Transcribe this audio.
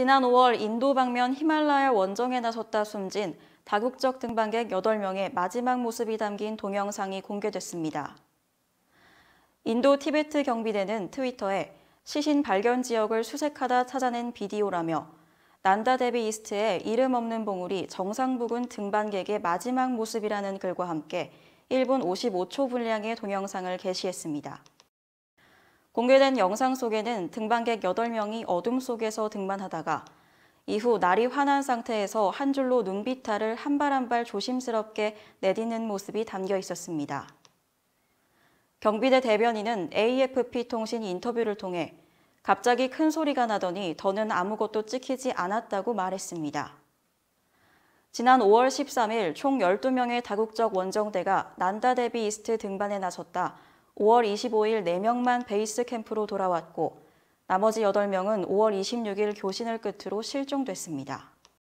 지난 5월 인도 방면 히말라야 원정에 나섰다 숨진 다국적 등반객 8명의 마지막 모습이 담긴 동영상이 공개됐습니다. 인도 티베트 경비대는 트위터에 시신 발견 지역을 수색하다 찾아낸 비디오라며 난다 데비 이스트의 이름 없는 봉우리 정상 부근 등반객의 마지막 모습이라는 글과 함께 1분 55초 분량의 동영상을 게시했습니다. 공개된 영상 속에는 등반객 8명이 어둠 속에서 등반하다가 이후 날이 환한 상태에서 한 줄로 눈비탈을 한 발 한 발 조심스럽게 내딛는 모습이 담겨 있었습니다. 경비대 대변인은 AFP 통신 인터뷰를 통해 갑자기 큰 소리가 나더니 더는 아무것도 찍히지 않았다고 말했습니다. 지난 5월 13일 총 12명의 다국적 원정대가 난다 데비 이스트 등반에 나섰다. 5월 25일 4명만 베이스 캠프로 돌아왔고 나머지 8명은 5월 26일 교신을 끝으로 실종됐습니다.